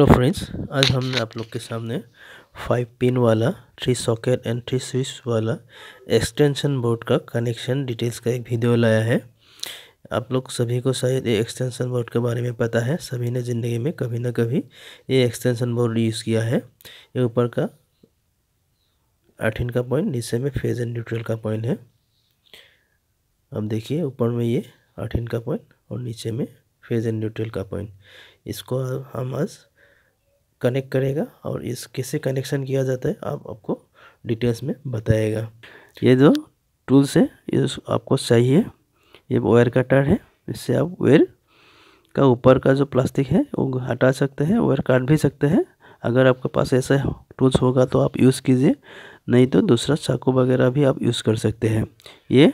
hello friends आज हमने आप लोग के सामने फाइव पिन वाला three socket and three switch वाला एक्सटेंशन बोर्ड का कनेक्शन डिटेल्स का एक वीडियो लाया है आप लोग सभी को शायद ये एक्सटेंशन बोर्ड के बारे में पता है सभी ने ज़िंदगी में कभी ना कभी ये एक्सटेंशन बोर्ड यूज़ किया है ये ऊपर का आठिन का पॉइंट नीचे में फेज एंड न्यूट्रल का पॉइंट है अब देखिए ऊपर में ये आठिन का पॉइंट और नीचे में फेज एंड न्यूट्रल का पॉइंट इसको हम आज कनेक्ट करेगा और इस कैसे कनेक्शन किया जाता है आप आपको डिटेल्स में बताएगा ये जो टूल्स है ये आपको चाहिए ये वायर कटर है इससे आप वेयर का ऊपर का जो प्लास्टिक है वो हटा सकते हैं वायर काट भी सकते हैं अगर आपके पास ऐसा टूल्स होगा तो आप यूज़ कीजिए नहीं तो दूसरा चाकू वगैरह भी आप यूज़ कर सकते हैं ये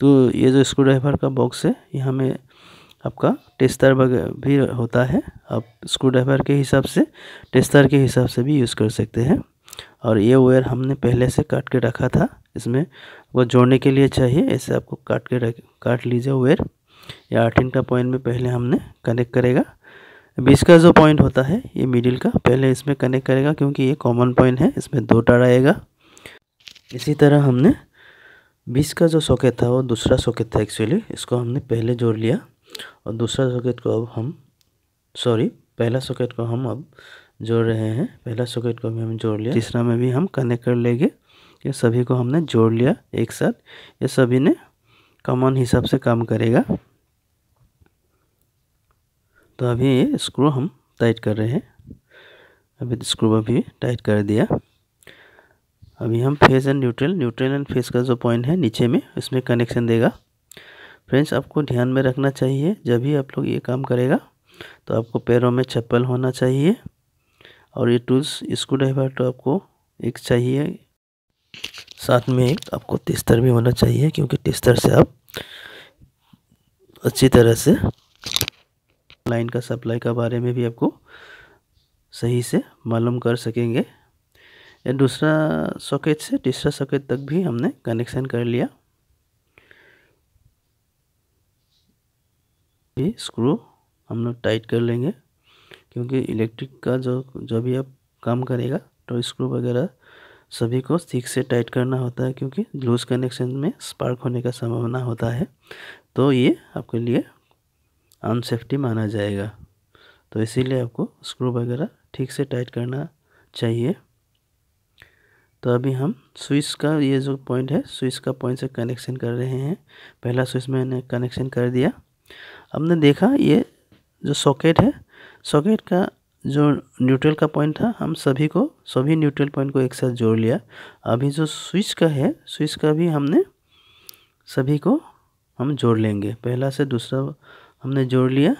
तो ये जो स्क्रू ड्राइवर का बॉक्स है यहाँ में आपका टेस्टर भी होता है आप स्क्रू ड्राइवर के हिसाब से टेस्टर के हिसाब से भी यूज़ कर सकते हैं और ये वेयर हमने पहले से काट के रखा था इसमें वो जोड़ने के लिए चाहिए ऐसे आपको काट के रख काट लीजिए वेयर या आर्टिन का पॉइंट में पहले हमने कनेक्ट करेगा बीस का जो पॉइंट होता है ये मिडिल का पहले इसमें कनेक्ट करेगा क्योंकि ये कॉमन पॉइंट है इसमें दो टार आएगा इसी तरह हमने बीस का जो सॉकेट था वो दूसरा सॉकेट था एक्चुअली इसको हमने पहले जोड़ लिया और दूसरा सॉकेट को अब हम सॉरी पहला सॉकेट को हम अब जोड़ रहे हैं पहला सॉकेट को भी हम जोड़ लिया तीसरा में भी हम कनेक्ट कर लेंगे ये सभी को हमने जोड़ लिया एक साथ ये सभी ने कॉमन हिसाब से काम करेगा तो अभी ये स्क्रू हम टाइट कर रहे हैं अभी स्क्रू तो अभी टाइट कर दिया अभी हम phase and neutral neutral and phase का जो पॉइंट है नीचे में इसमें कनेक्शन देगा फ्रेंड्स आपको ध्यान में रखना चाहिए जब भी आप लोग ये काम करेगा तो आपको पैरों में चप्पल होना चाहिए और ये टूल्स स्क्रू ड्राइवर तो आपको एक चाहिए साथ में एक आपको टेस्टर भी होना चाहिए क्योंकि टेस्टर से आप अच्छी तरह से लाइन का सप्लाई का बारे में भी आपको सही से मालूम कर सकेंगे दूसरा सॉकेट से तीसरा सॉकेट तक भी हमने कनेक्शन कर लिया ये स्क्रू हम लोग टाइट कर लेंगे क्योंकि इलेक्ट्रिक का जो जो भी आप काम करेगा तो स्क्रू वगैरह सभी को ठीक से टाइट करना होता है क्योंकि लूज कनेक्शन में स्पार्क होने का संभावना होता है तो ये आपके लिए अनसेफ्टी माना जाएगा तो इसीलिए आपको स्क्रू वगैरह ठीक से टाइट करना चाहिए तो अभी हम स्विच का ये जो पॉइंट है स्विच का पॉइंट से कनेक्शन कर रहे हैं पहला स्विच मैंने कनेक्शन कर दिया हमने देखा ये जो सॉकेट है सॉकेट का जो न्यूट्रल का पॉइंट था हम सभी को सभी न्यूट्रल पॉइंट को एक साथ जोड़ लिया अभी जो स्विच का है स्विच का भी हमने सभी को हम जोड़ लेंगे पहला से दूसरा हमने जोड़ लिया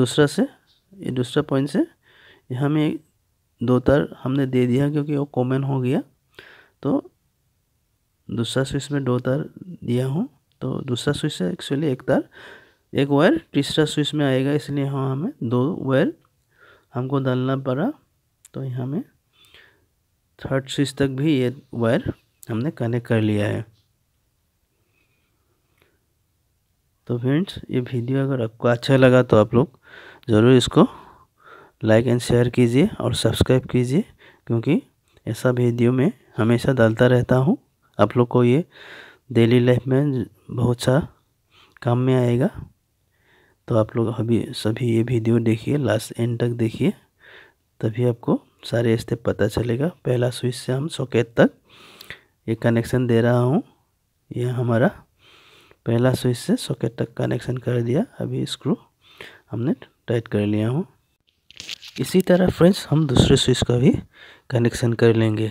दूसरा से ये दूसरा पॉइंट से हमें दो तार हमने दे दिया क्योंकि वो कॉमन हो गया तो दूसरा स्विच में दो तार दिया हूँ तो दूसरा स्विच से एक्चुअली एक तार एक वायर तीसरा स्विच में आएगा इसलिए हाँ हमें दो वायर हमको डालना पड़ा तो यहाँ में थर्ड स्विच तक भी ये वायर हमने कनेक्ट कर लिया है तो फ्रेंड्स ये वीडियो अगर आपको अच्छा लगा तो आप लोग ज़रूर इसको लाइक एंड शेयर कीजिए और सब्सक्राइब कीजिए क्योंकि ऐसा वीडियो में हमेशा डालता रहता हूँ आप लोग को ये डेली लाइफ में बहुत सा काम में आएगा तो आप लोग अभी सभी ये वीडियो देखिए लास्ट एंड तक देखिए तभी आपको सारे स्टेप पता चलेगा पहला स्विच से हम सॉकेट तक ये कनेक्शन दे रहा हूँ यह हमारा पहला स्विच से सॉकेट तक कनेक्शन कर दिया अभी स्क्रू हमने टाइट कर लिया हूँ इसी तरह फ्रेंड्स हम दूसरे स्विच का भी कनेक्शन कर लेंगे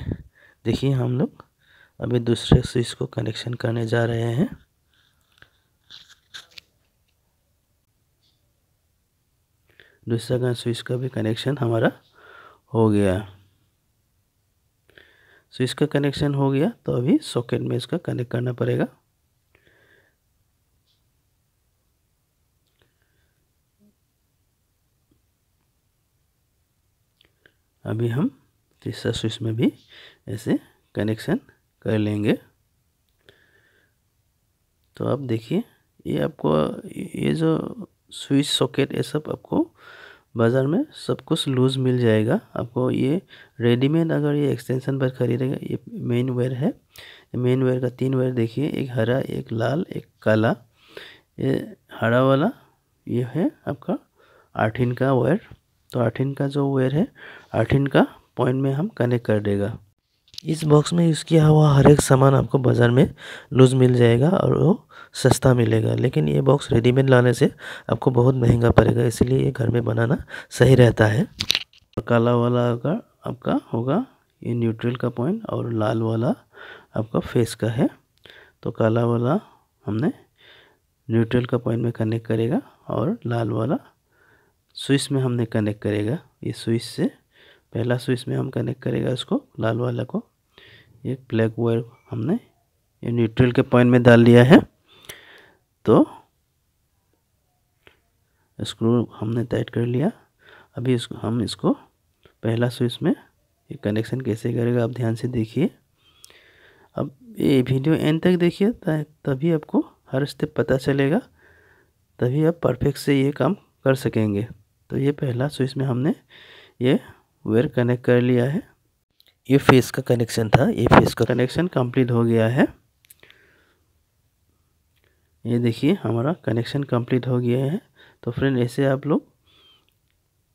देखिए हम लोग अभी दूसरे स्विच को कनेक्शन करने जा रहे हैं दूसरा तो का स्विच का भी कनेक्शन हमारा हो गया स्विच का कनेक्शन हो गया तो अभी सॉकेट में इसका कनेक्ट करना पड़ेगा अभी हम तीसरा स्विच में भी ऐसे कनेक्शन कर लेंगे तो आप देखिए ये आपको ये जो स्विच सॉकेट ये सब आपको बाज़ार में सब कुछ लूज़ मिल जाएगा आपको ये रेडीमेड अगर ये एक्सटेंशन पर खरीदेगा ये मेन वेयर है मेन वेयर का तीन वेयर देखिए एक हरा एक लाल एक काला ये हरा वाला ये है आपका आठिन का वेयर तो आठिन का जो वेयर है आठिन का पॉइंट में हम कनेक्ट कर देगा इस बॉक्स में यूज़ किया हुआ हर एक सामान आपको बाज़ार में लूज़ मिल जाएगा और वो सस्ता मिलेगा लेकिन ये बॉक्स रेडीमेड लाने से आपको बहुत महंगा पड़ेगा इसलिए ये घर में बनाना सही रहता है काला वाला का आपका होगा ये न्यूट्रल का पॉइंट और लाल वाला आपका फेस का है तो काला वाला हमने न्यूट्रल का पॉइंट में कनेक्ट करेगा और लाल वाला स्विच में हमने कनेक्ट करेगा ये स्विच से पहला स्विच में हम कनेक्ट करेगा इसको लाल वाला को ये ब्लैक वायर हमने ये न्यूट्रल के पॉइंट में डाल लिया है तो स्क्रू हमने टाइट कर लिया अभी इसको हम इसको पहला स्विच में ये कनेक्शन कैसे करेगा आप ध्यान से देखिए अब ये वीडियो एंड तक देखिए तभी आपको हर स्टेप पता चलेगा तभी आप परफेक्ट से ये काम कर सकेंगे तो ये पहला स्विच में हमने ये वेयर कनेक्ट कर लिया है ये फेस का कनेक्शन था ये फेस का कनेक्शन कंप्लीट हो गया है ये देखिए हमारा कनेक्शन कंप्लीट हो गया है तो फ्रेंड ऐसे आप लोग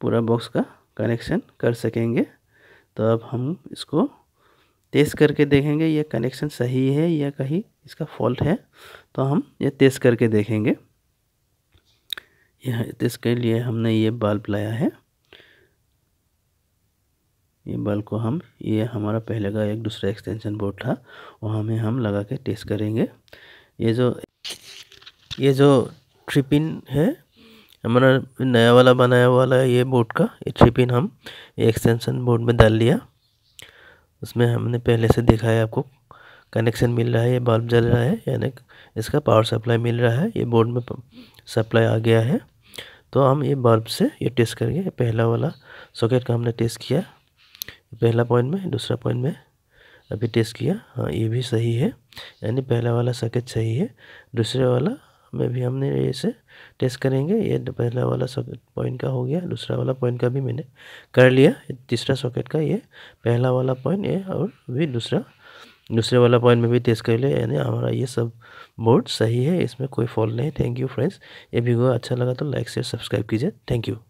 पूरा बॉक्स का कनेक्शन कर सकेंगे तो अब हम इसको टेस्ट करके देखेंगे ये कनेक्शन सही है या कहीं इसका फॉल्ट है तो हम ये टेस्ट करके देखेंगे यह इसके लिए हमने ये बल्ब लाया है ये बल्ब को हम ये हमारा पहले का एक दूसरा एक्सटेंशन बोर्ड था वहाँ में हम लगा के टेस्ट करेंगे ये जो ये जो ट्रिपिन है हमारा नया वाला बनाया वाला है ये बोर्ड का ये ट्रिपिन हम एक्सटेंशन बोर्ड में डाल लिया उसमें हमने पहले से देखा है आपको कनेक्शन मिल रहा है ये बल्ब जल रहा है यानी इसका पावर सप्लाई मिल रहा है ये बोर्ड में सप्लाई आ गया है तो हम ये बल्ब से ये टेस्ट करेंगे पहला वाला सॉकेट का हमने टेस्ट किया पहला पॉइंट में दूसरा पॉइंट में अभी टेस्ट किया हाँ ये भी सही है यानी पहला वाला सॉकेट सही है दूसरे वाला में भी हमने ऐसे टेस्ट करेंगे ये पहला वाला सॉकेट पॉइंट का हो गया दूसरा वाला पॉइंट का भी मैंने कर लिया तीसरा सॉकेट का ये पहला वाला पॉइंट ये और भी दूसरा दूसरे वाला पॉइंट में भी टेस्ट कर लिया यानी हमारा ये सब बोर्ड सही है इसमें कोई फॉल्ट नहीं थैंक यू फ्रेंड्स ये वीडियो अच्छा लगा तो लाइक शेयर सब्सक्राइब कीजिए थैंक यू